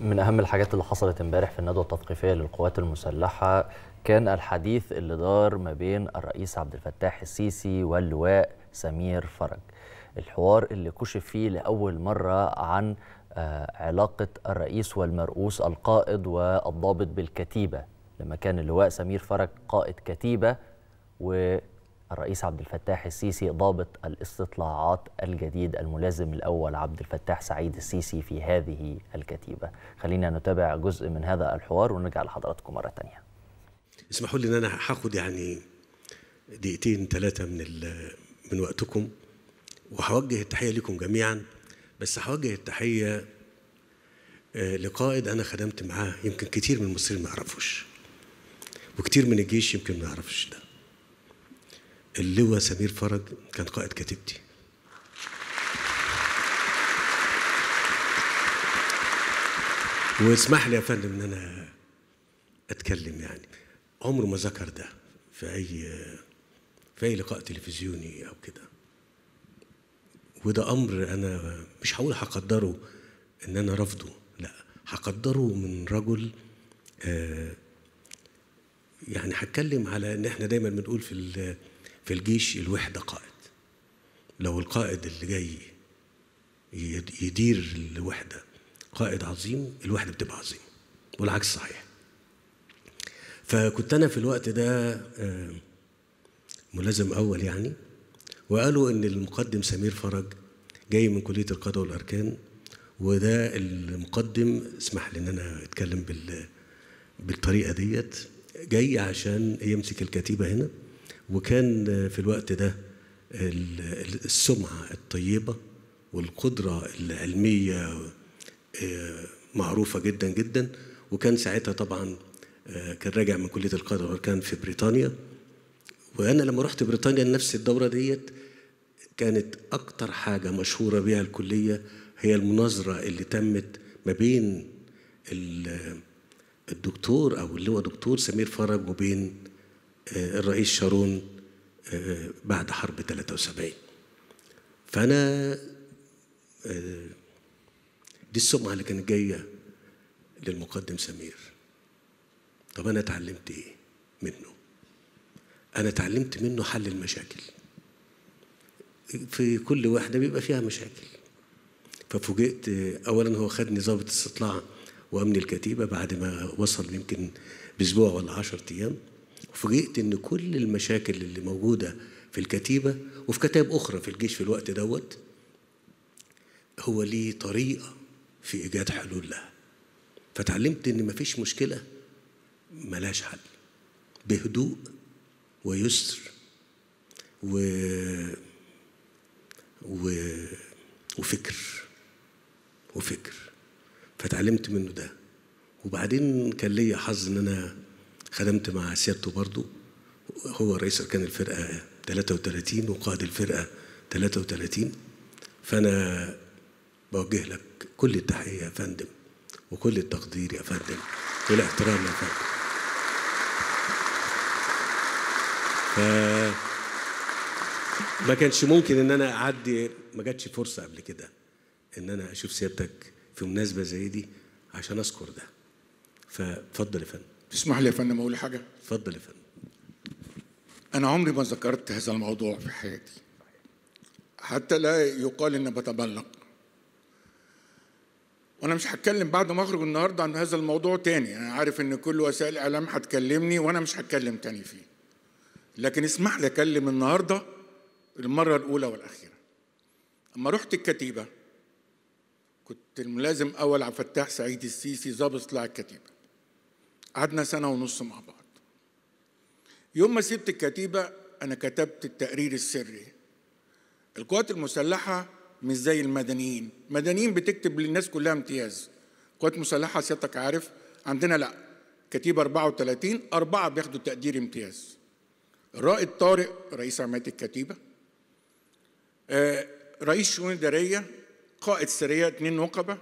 من أهم الحاجات اللي حصلت امبارح في الندوة التثقيفية للقوات المسلحة كان الحديث اللي دار ما بين الرئيس عبد الفتاح السيسي واللواء سمير فرج الحوار اللي كشف فيه لأول مرة عن آه، علاقة الرئيس والمرؤوس القائد والضابط بالكتيبة لما كان اللواء سمير فرج قائد كتيبة و الرئيس عبد الفتاح السيسي ضابط الاستطلاعات الجديد الملازم الأول عبد الفتاح سعيد السيسي في هذه الكتيبة خلينا نتابع جزء من هذا الحوار ونرجع لحضراتكم مرة ثانيه. اسمحوا لي ان انا هاخد يعني دقيقتين ثلاثه من من وقتكم وهوجه التحيه لكم جميعا بس هوجه التحيه آه، لقائد انا خدمت معاه يمكن كتير من المصريين ما يعرفوش وكتير من الجيش يمكن ما يعرفش ده اللواء سمير فرج كان قائد كتيبتي واسمح لي يا فندم ان انا اتكلم يعني عمره ما ذكر ده في اي في اي لقاء تلفزيوني او كده وده امر انا مش هقول هقدره ان انا رافضه لا هقدره من رجل آه يعني هتكلم على ان احنا دايما بنقول في في الجيش الوحدة قائد لو القائد اللي جاي يدير الوحدة قائد عظيم الوحدة بتبقى عظيمة والعكس صحيح فكنت أنا في الوقت ده آه، ملازم أول يعني وقالوا إن المقدم سمير فرج جاي من كلية القادة والأركان وده المقدم اسمح لي إن أنا أتكلم بال بالطريقة ديت جاي عشان يمسك الكتيبة هنا وكان في الوقت ده السمعة الطيبة والقدرة العلمية آه، معروفة جدا جدا وكان ساعتها طبعا آه، كان راجع من كلية القاهرة وكان في بريطانيا وأنا لما رحت بريطانيا نفس الدورة ديت كانت أكتر حاجة مشهورة بها الكلية هي المناظرة اللي تمت ما بين الدكتور أو اللي هو دكتور سمير فرج وبين آه، الرئيس شارون آه، بعد حرب 73 فأنا آه، دي السمعة اللي كانت جاية للمقدم سمير طب أنا اتعلمت إيه منه؟ أنا اتعلمت منه حل المشاكل في كل واحدة بيبقى فيها مشاكل ففوجئت أولا هو خدني ضابط استطلاع وأمن الكتيبة بعد ما وصل يمكن بأسبوع ولا عشرة أيام فوجئت ان كل المشاكل اللي موجوده في الكتيبه وفي كتاب اخرى في الجيش في الوقت دوت هو ليه طريقه في ايجاد حلول لها فتعلمت ان مفيش مشكله ملاش حل بهدوء ويسر و... و... وفكر وفكر فتعلمت منه ده وبعدين كان ليا حظ ان انا خدمت مع سيادته برضه هو رئيس اركان الفرقه 33 وقائد الفرقه 33 فانا بوجه لك كل التحيه يا فندم وكل التقدير يا فندم والاحترام يا فندم ف ما كانش ممكن ان انا اعدي ما جاتش فرصه قبل كده ان انا اشوف سيادتك في مناسبه زي دي عشان اذكر ده فاتفضل يا فندم تسمح لي يا فندم اقول حاجه اتفضل يا فندم انا عمري ما ذكرت هذا الموضوع في حياتي حتى لا يقال اني بتبلغ وانا مش هتكلم بعد ما اخرج النهارده عن هذا الموضوع تاني انا عارف ان كل وسائل الاعلام هتكلمني وانا مش هتكلم تاني فيه لكن اسمح لي اكلم النهارده المره الاولى والاخيره اما رحت الكتيبه كنت الملازم اول عبد الفتاح سعيد السيسي ظابط طلع الكتيبه قعدنا سنة ونص مع بعض يوم ما سبت الكتيبة أنا كتبت التقرير السري القوات المسلحة مش زي المدنيين مدنيين بتكتب للناس كلها امتياز القوات المسلحة سيادتك عارف عندنا لا كتيبة 34 أربعة بياخدوا تقدير امتياز الرائد طارق رئيس عملية الكتيبة آه، رئيس شؤون إدارية قائد سرية اتنين نقبة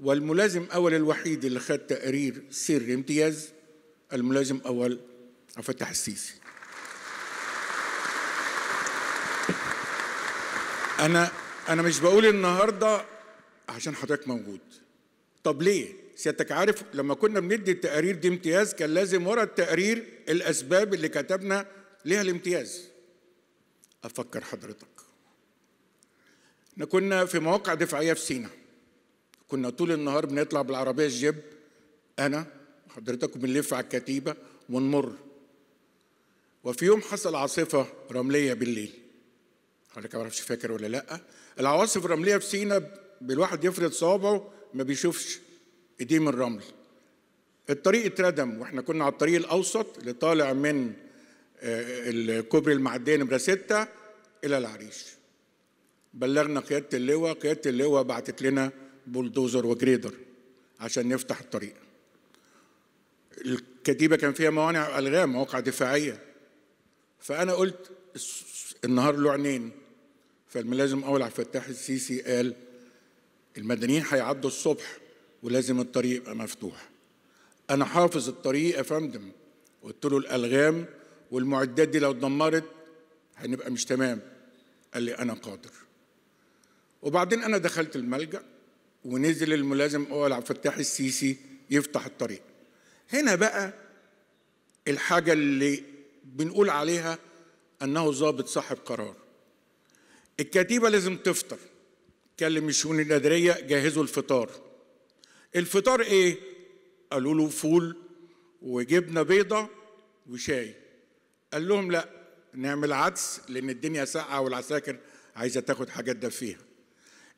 والملازم أول الوحيد اللي خد تقرير سري امتياز الملازم أول عبد السيسي أنا أنا مش بقول النهاردة عشان حضرتك موجود طب ليه؟ سيادتك عارف لما كنا بندي التقارير دي امتياز كان لازم ورا التقرير الأسباب اللي كتبنا ليها الامتياز أفكر حضرتك احنا كنا في مواقع دفاعية في سينا كنا طول النهار بنطلع بالعربيه الجيب انا حضرتك بنلف على الكتيبه ونمر وفي يوم حصل عاصفه رمليه بالليل حضرتك ما اعرفش فاكر ولا لا العواصف الرمليه في سينا بالواحد يفرد صوابعه ما بيشوفش ايديه من الرمل الطريق اتردم واحنا كنا على الطريق الاوسط اللي طالع من آه، الكوبري المعديه نمره ستة الى العريش بلغنا قياده اللواء قياده اللواء بعتت لنا بولدوزر وجريدر عشان نفتح الطريق الكتيبة كان فيها موانع ألغام مواقع دفاعية فأنا قلت النهار له عينين فالملازم أول عبد الفتاح السيسي قال المدنيين هيعدوا الصبح ولازم الطريق يبقى مفتوح أنا حافظ الطريق يا فندم قلت له الألغام والمعدات دي لو اتدمرت هنبقى مش تمام قال لي أنا قادر وبعدين أنا دخلت الملجأ ونزل الملازم هو عبد الفتاح السيسي يفتح الطريق هنا بقى الحاجة اللي بنقول عليها أنه ضابط صاحب قرار الكتيبة لازم تفطر كلم الشؤون الإدارية جهزوا الفطار الفطار إيه؟ قالوا له فول وجبنة بيضة وشاي قال لهم لا نعمل عدس لأن الدنيا ساقعة والعساكر عايزة تاخد حاجات ده فيها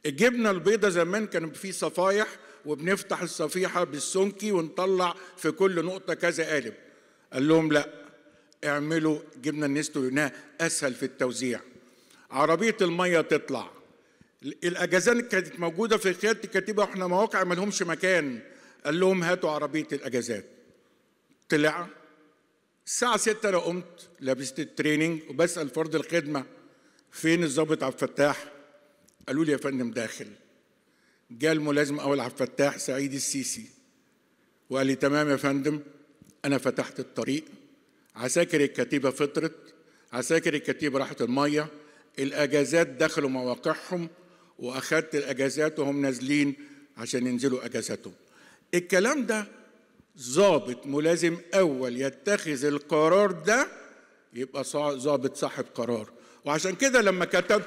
الجبنه البيضه زمان كان في صفايح وبنفتح الصفيحه بالسمكي ونطلع في كل نقطه كذا قالب قال لهم لا اعملوا جبنه النستو لانها اسهل في التوزيع عربيه الميه تطلع الاجازان كانت موجوده في قياده الكتيبه واحنا مواقع ما لهمش مكان قال لهم هاتوا عربيه الاجازات طلع الساعة 6 أنا قمت لبست التريننج وبسأل فرد الخدمة فين الظابط عبد الفتاح؟ قالوا لي يا فندم داخل جاء الملازم اول عبد الفتاح سعيد السيسي وقال لي تمام يا فندم انا فتحت الطريق عساكر الكتيبه فطرت عساكر الكتيبه راحت الميه الاجازات دخلوا مواقعهم واخدت الاجازات وهم نازلين عشان ينزلوا اجازاتهم الكلام ده ظابط ملازم اول يتخذ القرار ده يبقى ظابط صاحب قرار وعشان كده لما كتبت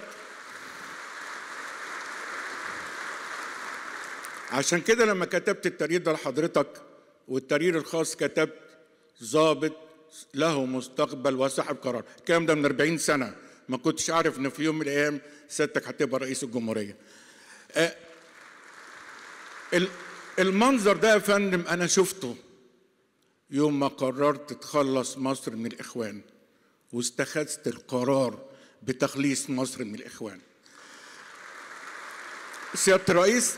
عشان كده لما كتبت التقرير ده لحضرتك والتقرير الخاص كتبت ظابط له مستقبل وصاحب قرار الكلام ده من 40 سنه ما كنتش اعرف ان في يوم من الايام سيادتك هتبقى رئيس الجمهوريه أه، المنظر ده يا فندم انا شفته يوم ما قررت تخلص مصر من الاخوان واستخذت القرار بتخليص مصر من الاخوان سياده الرئيس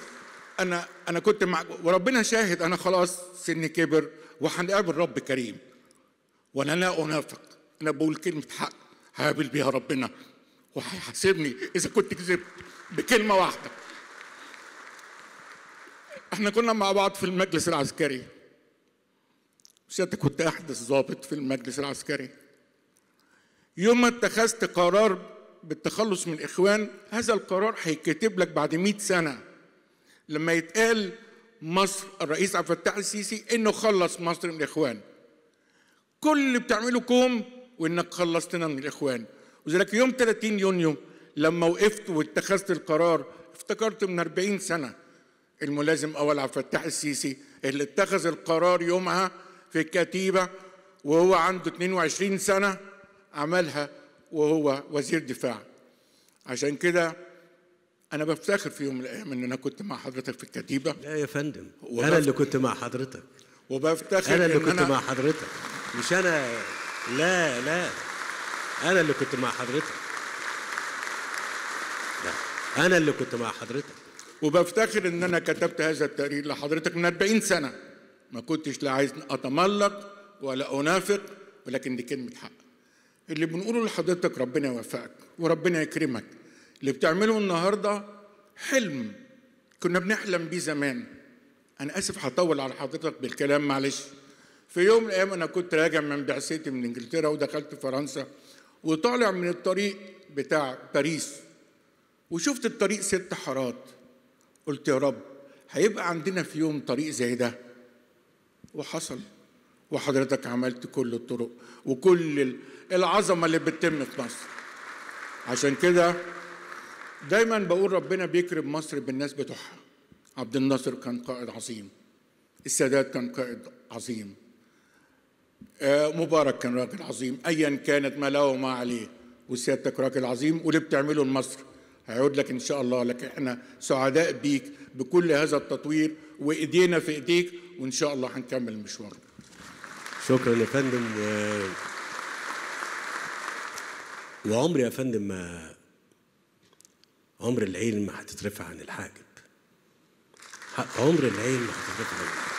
انا انا كنت مع وربنا شاهد انا خلاص سني كبر وهنقابل رب كريم وانا لا انافق انا بقول كلمه حق هقابل بيها ربنا وهيحاسبني اذا كنت كذبت بكلمه واحده احنا كنا مع بعض في المجلس العسكري سيادتك كنت احدث ضابط في المجلس العسكري يوم ما اتخذت قرار بالتخلص من الاخوان هذا القرار هيتكتب لك بعد 100 سنه لما يتقال مصر الرئيس عبد الفتاح السيسي انه خلص مصر من الاخوان كل اللي بتعمله كوم وانك خلصتنا من الاخوان وذلك يوم 30 يونيو لما وقفت واتخذت القرار افتكرت من 40 سنه الملازم اول عبد الفتاح السيسي اللي اتخذ القرار يومها في الكتيبه وهو عنده 22 سنه عملها وهو وزير دفاع عشان كده انا بفتخر في يوم من الايام ان انا كنت مع حضرتك في الكتيبه لا يا فندم انا اللي كنت مع حضرتك وبفتخر انا اللي إن كنت أنا مع حضرتك مش انا لا لا انا اللي كنت مع حضرتك لا انا اللي كنت مع حضرتك وبفتخر ان انا كتبت هذا التقرير لحضرتك من 40 سنه ما كنتش لا عايز اتملق ولا انافق ولكن دي كلمه حق اللي بنقوله لحضرتك ربنا يوفقك وربنا يكرمك اللي بتعمله النهارده حلم كنا بنحلم بيه زمان انا اسف هطول على حضرتك بالكلام معلش في يوم من الايام انا كنت راجع من بعثتي من انجلترا ودخلت فرنسا وطالع من الطريق بتاع باريس وشفت الطريق ست حارات قلت يا رب هيبقى عندنا في يوم طريق زي ده وحصل وحضرتك عملت كل الطرق وكل العظمه اللي بتتم في مصر عشان كده دايما بقول ربنا بيكرم مصر بالناس بتوعها عبد الناصر كان قائد عظيم السادات كان قائد عظيم آه، مبارك كان راجل عظيم ايا كانت ما له وما عليه وسيادتك راجل عظيم واللي بتعمله لمصر هيعود لك ان شاء الله لك احنا سعداء بيك بكل هذا التطوير وايدينا في ايديك وان شاء الله هنكمل المشوار شكرا يا فندم و... آه، وعمري يا فندم ما آه، عمر العلم هتترفع عن الحاجب عمر العلم هتترفع عن الحاجب